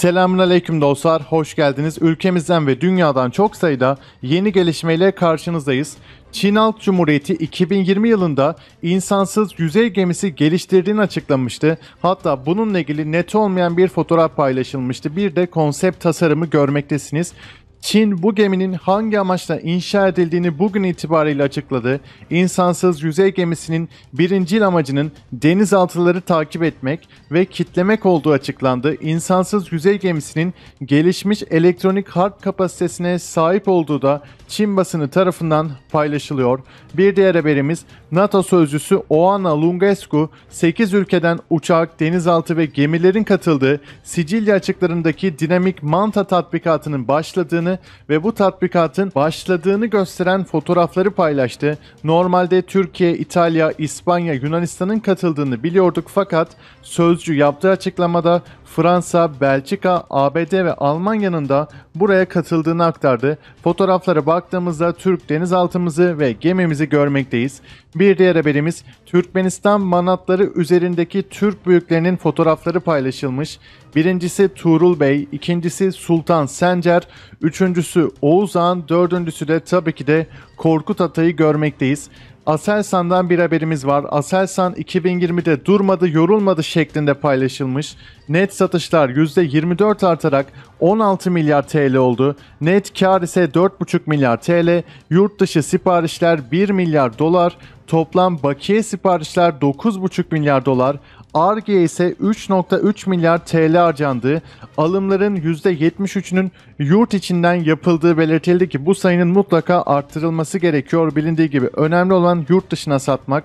Selamünaleyküm dostlar, hoş geldiniz. Ülkemizden ve dünyadan çok sayıda yeni gelişmeyle karşınızdayız. Çin Halk Cumhuriyeti 2020 yılında insansız yüzey gemisi geliştirdiğini açıklamıştı. Hatta bununla ilgili net olmayan bir fotoğraf paylaşılmıştı. Bir de konsept tasarımı görmektesiniz. Çin bu geminin hangi amaçla inşa edildiğini bugün itibariyle açıkladı. İnsansız yüzey gemisinin birincil amacının denizaltıları takip etmek ve kitlemek olduğu açıklandı. İnsansız yüzey gemisinin gelişmiş elektronik harp kapasitesine sahip olduğu da Çin basını tarafından paylaşılıyor. Bir diğer haberimiz NATO sözcüsü Oana Lungescu 8 ülkeden uçak, denizaltı ve gemilerin katıldığı Sicilya açıklarındaki dinamik manta tatbikatının başladığını ve bu tatbikatın başladığını gösteren fotoğrafları paylaştı. Normalde Türkiye, İtalya, İspanya, Yunanistan'ın katıldığını biliyorduk fakat sözcü yaptığı açıklamada Fransa, Belçika, ABD ve Almanya'nın da buraya katıldığını aktardı. Fotoğraflara baktığımızda Türk denizaltımızı ve gemimizi görmekteyiz. Bir diğer haberimiz Türkmenistan manatları üzerindeki Türk büyüklerinin fotoğrafları paylaşılmış. Birincisi Tuğrul Bey, ikincisi Sultan Sencer, üçüncüsü Oğuz Han, dördüncüsü de tabii ki de Korkut Atay'ı görmekteyiz. Aselsan'dan bir haberimiz var. Aselsan 2020'de durmadı yorulmadı şeklinde paylaşılmış. Net satışlar %24 artarak 16 milyar TL oldu. Net kar ise 4,5 milyar TL. Yurt dışı siparişler 1 milyar dolar. Toplam bakiye siparişler 9,5 milyar dolar. ARGE'ye ise 3.3 milyar TL harcandığı, alımların %73'ünün yurt içinden yapıldığı belirtildi ki bu sayının mutlaka arttırılması gerekiyor. Bilindiği gibi önemli olan yurt dışına satmak.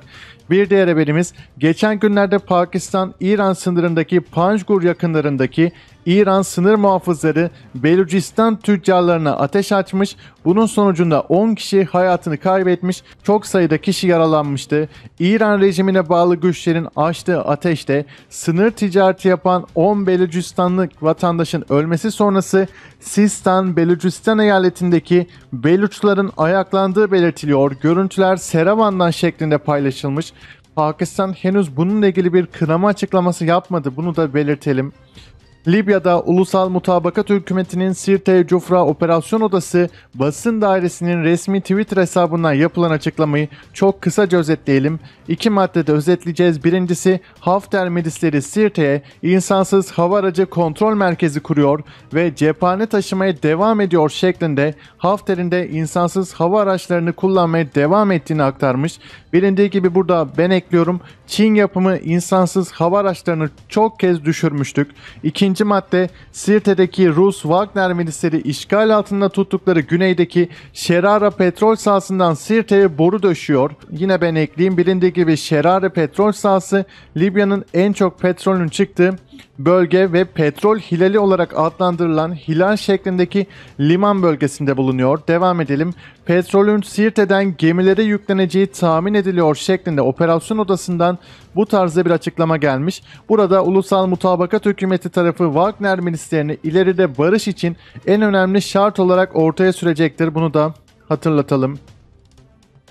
Bir diğer haberimiz geçen günlerde Pakistan-İran sınırındaki Panjgur yakınlarındaki İran sınır muhafızları Belucistan tüccarlarına ateş açmış, bunun sonucunda 10 kişi hayatını kaybetmiş, çok sayıda kişi yaralanmıştı. İran rejimine bağlı güçlerin açtığı ateşte sınır ticareti yapan 10 Belucistanlı vatandaşın ölmesi sonrası Sistan, Belucistan eyaletindeki Beluçların ayaklandığı belirtiliyor. Görüntüler Seravan'dan şeklinde paylaşılmış. Pakistan henüz bununla ilgili bir kınama açıklaması yapmadı. Bunu da belirtelim. Libya'da Ulusal Mutabakat Hükümeti'nin Sirte Cufra Operasyon Odası basın dairesinin resmi Twitter hesabından yapılan açıklamayı çok kısaca özetleyelim. İki maddede özetleyeceğiz. Birincisi Hafter milisleri Sirte'ye insansız hava aracı kontrol merkezi kuruyor ve cephane taşımaya devam ediyor şeklinde Hafter'in de insansız hava araçlarını kullanmaya devam ettiğini aktarmış. Bilindiği gibi burada ben ekliyorum. Çin yapımı insansız hava araçlarını çok kez düşürmüştük. İkinci İkinci madde Sirte'deki Rus Wagner milisleri işgal altında tuttukları güneydeki Şerara petrol sahasından Sirte'ye boru döşüyor. Yine ben ekleyeyim bilindiği gibi Şerara petrol sahası Libya'nın en çok petrolün çıktığı bölge ve petrol hilali olarak adlandırılan hilal şeklindeki liman bölgesinde bulunuyor. Devam edelim. Petrolün Sirte'den gemilere yükleneceği tahmin ediliyor şeklinde operasyon odasından bu tarzda bir açıklama gelmiş. Burada Ulusal Mutabakat Hükümeti tarafı Wagner milislerini ileride barış için en önemli şart olarak ortaya sürecektir. Bunu da hatırlatalım.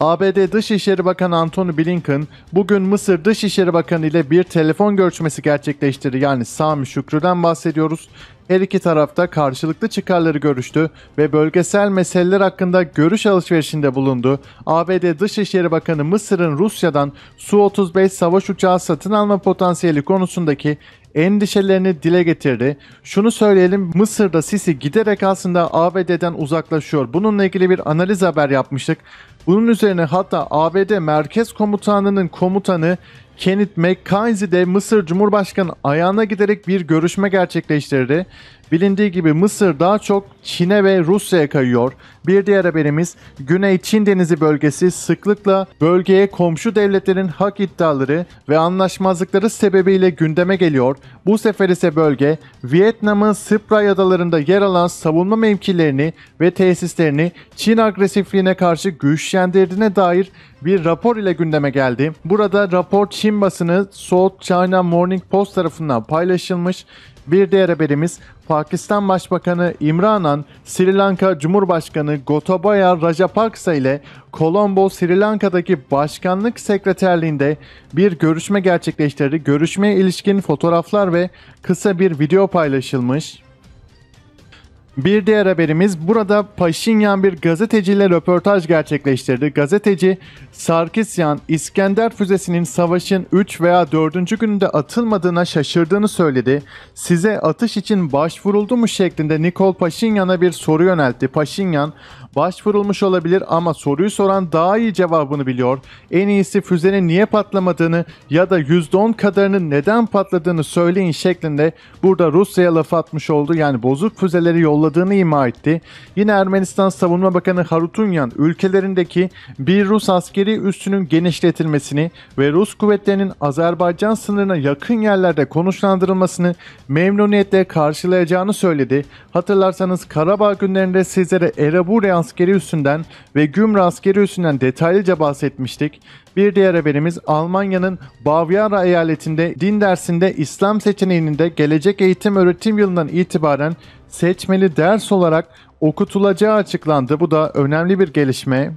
ABD Dışişleri Bakanı Antony Blinken bugün Mısır Dışişleri Bakanı ile bir telefon görüşmesi gerçekleştirdi. Yani Sami Şükrü'den bahsediyoruz. Her iki tarafta karşılıklı çıkarları görüştü ve bölgesel meseleler hakkında görüş alışverişinde bulundu. ABD Dışişleri Bakanı Mısır'ın Rusya'dan Su-35 savaş uçağı satın alma potansiyeli konusundaki endişelerini dile getirdi. Şunu söyleyelim Mısır'da Sisi giderek aslında ABD'den uzaklaşıyor. Bununla ilgili bir analiz haber yapmıştık. Bunun üzerine hatta ABD Merkez Komutanı'nın komutanı Kenneth McKenzie de Mısır Cumhurbaşkanı ayağına giderek bir görüşme gerçekleştirdi. Bilindiği gibi Mısır daha çok Çin'e ve Rusya'ya kayıyor. Bir diğer haberimiz Güney Çin Denizi bölgesi sıklıkla bölgeye komşu devletlerin hak iddiaları ve anlaşmazlıkları sebebiyle gündeme geliyor. Bu sefer ise bölge Vietnam'ın Sıpray adalarında yer alan savunma mevkilerini ve tesislerini Çin agresifliğine karşı güç güçlendirdiğine dair bir rapor ile gündeme geldi. Burada rapor Çin basını South China Morning Post tarafından paylaşılmış. Bir diğer haberimiz Pakistan Başbakanı İmran Han, Sri Lanka Cumhurbaşkanı Gotabaya Rajapaksa ile Kolombo, Sri Lanka'daki başkanlık sekreterliğinde bir görüşme gerçekleştirdi. Görüşmeye ilişkin fotoğraflar ve kısa bir video paylaşılmış. Bir diğer haberimiz burada Paşinyan bir gazeteciyle röportaj gerçekleştirdi. Gazeteci Sarkisyan İskender füzesinin savaşın 3 veya 4. gününde atılmadığına şaşırdığını söyledi. Size atış için başvuruldu mu şeklinde Nikol Paşinyan'a bir soru yöneltti. Paşinyan başvurulmuş olabilir ama soruyu soran daha iyi cevabını biliyor. En iyisi füzenin niye patlamadığını ya da %10 kadarının neden patladığını söyleyin şeklinde burada Rusya'ya laf atmış oldu. Yani bozuk füzeleri yolla kolladığını ima etti. Yine Ermenistan Savunma Bakanı Harutunyan ülkelerindeki bir Rus askeri üssünün genişletilmesini ve Rus kuvvetlerinin Azerbaycan sınırına yakın yerlerde konuşlandırılmasını memnuniyetle karşılayacağını söyledi. Hatırlarsanız Karabağ günlerinde sizlere Erebure askeri üssünden ve Gümrü askeri üssünden detaylıca bahsetmiştik. Bir diğer haberimiz Almanya'nın Bavyera eyaletinde din dersinde İslam seçeneğinin de gelecek eğitim öğretim yılından itibaren seçmeli ders olarak okutulacağı açıklandı. Bu da önemli bir gelişme.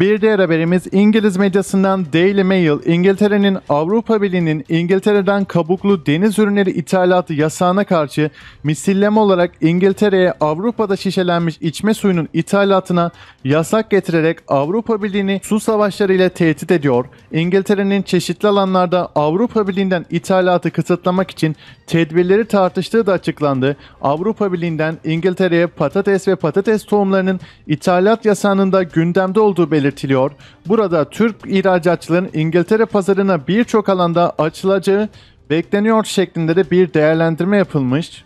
Bir diğer haberimiz İngiliz medyasından Daily Mail, İngiltere'nin Avrupa Birliği'nin İngiltere'den kabuklu deniz ürünleri ithalatı yasağına karşı misilleme olarak İngiltere'ye Avrupa'da şişelenmiş içme suyunun ithalatına yasak getirerek Avrupa Birliği'ni su savaşları ile tehdit ediyor. İngiltere'nin çeşitli alanlarda Avrupa Birliği'nden ithalatı kısıtlamak için tedbirleri tartıştığı da açıklandı. Avrupa Birliği'nden İngiltere'ye patates ve patates tohumlarının ithalat yasağının da gündemde olduğu belirtildi belirtiliyor. Burada Türk ihracatçıların İngiltere pazarına birçok alanda açılacağı bekleniyor şeklinde de bir değerlendirme yapılmış.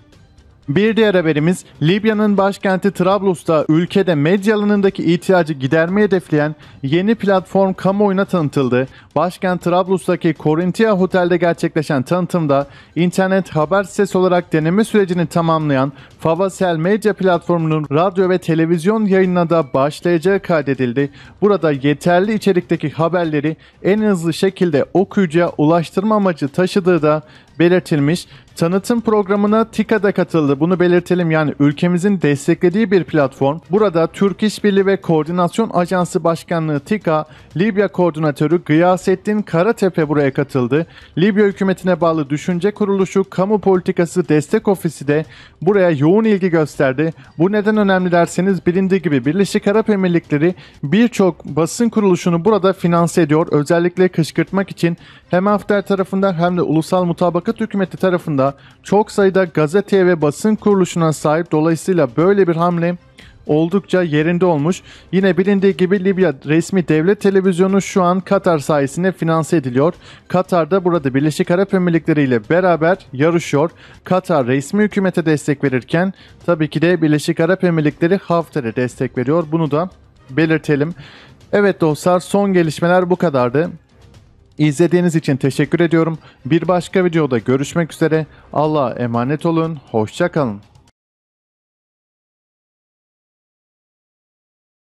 Bir diğer haberimiz Libya'nın başkenti Trablus'ta ülkede medya alanındaki ihtiyacı gidermeyi hedefleyen yeni platform kamuoyuna tanıtıldı. Başkent Trablus'taki Korintia Hotel'de gerçekleşen tanıtımda internet haber sitesi olarak deneme sürecini tamamlayan Favasel Medya platformunun radyo ve televizyon yayınına da başlayacağı kaydedildi. Burada yeterli içerikteki haberleri en hızlı şekilde okuyucuya ulaştırma amacı taşıdığı da belirtilmiş. Tanıtım programına TİKA da katıldı. Bunu belirtelim yani ülkemizin desteklediği bir platform. Burada Türk İşbirliği ve Koordinasyon Ajansı Başkanlığı TİKA, Libya Koordinatörü Gıyasettin Karatepe buraya katıldı. Libya hükümetine bağlı düşünce kuruluşu Kamu Politikası Destek Ofisi de buraya yoğun ilgi gösterdi. Bu neden önemli derseniz bilindiği gibi Birleşik Arap Emirlikleri birçok basın kuruluşunu burada finanse ediyor. Özellikle kışkırtmak için hem Hafter tarafından hem de ulusal mutabak Başkat hükümeti tarafında çok sayıda gazeteye ve basın kuruluşuna sahip dolayısıyla böyle bir hamle oldukça yerinde olmuş. Yine bilindiği gibi Libya resmi devlet televizyonu şu an Katar sayesinde finanse ediliyor. Katar da burada Birleşik Arap Emirlikleri ile beraber yarışıyor. Katar resmi hükümete destek verirken tabii ki de Birleşik Arap Emirlikleri Hafter'e destek veriyor. Bunu da belirtelim. Evet dostlar son gelişmeler bu kadardı. İzlediğiniz için teşekkür ediyorum. Bir başka videoda görüşmek üzere. Allah'a emanet olun. Hoşçakalın.